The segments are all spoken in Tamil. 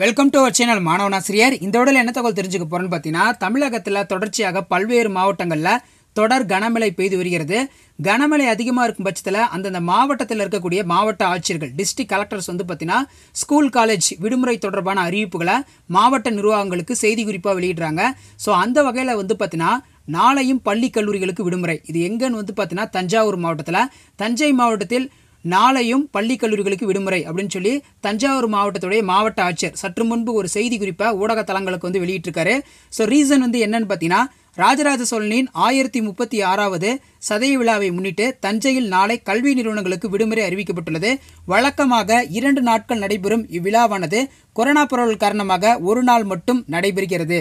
வெல்கம் டு அவர் சேனல் மாணவனாசிரியர் இந்த உடல் என்ன தகவல் தெரிஞ்சுக்க போகிறோன்னு பார்த்தீங்கன்னா தமிழகத்தில் தொடர்ச்சியாக பல்வேறு மாவட்டங்களில் தொடர் கனமழை பெய்து வருகிறது கனமழை அதிகமாக இருக்கும் பட்சத்தில் அந்தந்த மாவட்டத்தில் இருக்கக்கூடிய மாவட்ட ஆட்சியர்கள் டிஸ்ட்ரிக்ட் கலெக்டர்ஸ் வந்து பார்த்தீங்கன்னா ஸ்கூல் காலேஜ் விடுமுறை தொடர்பான அறிவிப்புகளை மாவட்ட நிர்வாகங்களுக்கு செய்தி குறிப்பாக வெளியிடுறாங்க ஸோ அந்த வகையில் வந்து பார்த்தீங்கன்னா நாளையும் பள்ளி கல்லூரிகளுக்கு விடுமுறை இது எங்கன்னு வந்து பார்த்தீங்கன்னா தஞ்சாவூர் மாவட்டத்தில் தஞ்சை மாவட்டத்தில் நாளையும் பள்ளி கல்லூரிகளுக்கு விடுமுறை அப்படின்னு சொல்லி தஞ்சாவூர் மாவட்டத்துடைய மாவட்ட ஆட்சியர் சற்று முன்பு ஒரு செய்தி குறிப்பாக ஊடக தளங்களுக்கு வந்து வெளியிட்டிருக்காரு ஸோ ரீசன் வந்து என்னன்னு பார்த்தீங்கன்னா ராஜராஜ சோழனின் ஆயிரத்தி முப்பத்தி ஆறாவது சதய விழாவை முன்னிட்டு தஞ்சையில் நாளை கல்வி நிறுவனங்களுக்கு விடுமுறை அறிவிக்கப்பட்டுள்ளது வழக்கமாக இரண்டு நாட்கள் நடைபெறும் இவ்விழாவானது கொரோனா பரவல் காரணமாக ஒரு நாள் மட்டும் நடைபெறுகிறது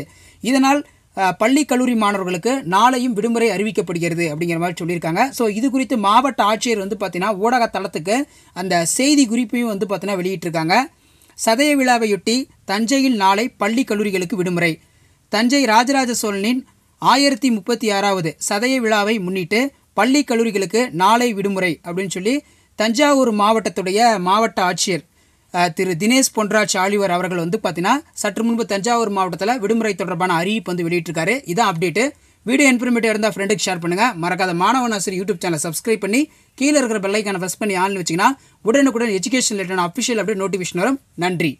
இதனால் பள்ளி கல்லூரி மாணவர்களுக்கு நாளையும் விடுமுறை அறிவிக்கப்படுகிறது அப்படிங்கிற மாதிரி சொல்லியிருக்காங்க ஸோ இது குறித்து மாவட்ட ஆட்சியர் வந்து பார்த்தீங்கன்னா ஊடக தளத்துக்கு அந்த செய்தி குறிப்பையும் வந்து பார்த்தீங்கன்னா வெளியிட்டிருக்காங்க சதய விழாவையொட்டி தஞ்சையில் நாளை பள்ளி கல்லூரிகளுக்கு விடுமுறை தஞ்சை ராஜராஜ சோழனின் ஆயிரத்தி முப்பத்தி ஆறாவது சதய விழாவை முன்னிட்டு பள்ளி கல்லூரிகளுக்கு நாளை விடுமுறை அப்படின்னு சொல்லி தஞ்சாவூர் மாவட்டத்துடைய மாவட்ட ஆட்சியர் திரு தினேஷ் பொன்ராஜ் ஆலிவர் அவர்கள் வந்து பார்த்தீங்கன்னா சற்று முன்பு தஞ்சாவூர் மாவட்டத்தில் விடுமுறை தொடர்பான அறிவிப்பு வந்து வெளியிட்டிருக்காரு இதான் அப்டேட்டு வீடியோ இன்ஃபர்மேட்டிவ் இருந்தால் ஃப்ரெண்டுக்கு ஷேர் பண்ணுங்கள் மறக்காத மாணவன் ஆசிரியர் யூடியூப் சேனல் சப்ஸ்கிரைப் பண்ணி கீழே இருக்கிற பெல்லைக்கான ப்ரெஸ் பண்ணி ஆன்லைன் வச்சிங்கன்னா உடனுக்குடன் எஜுகேஷன் ரிலேட்டான அஃபிஷியல் அப்படியே நோட்டிஃபிகேஷன் வரும் நன்றி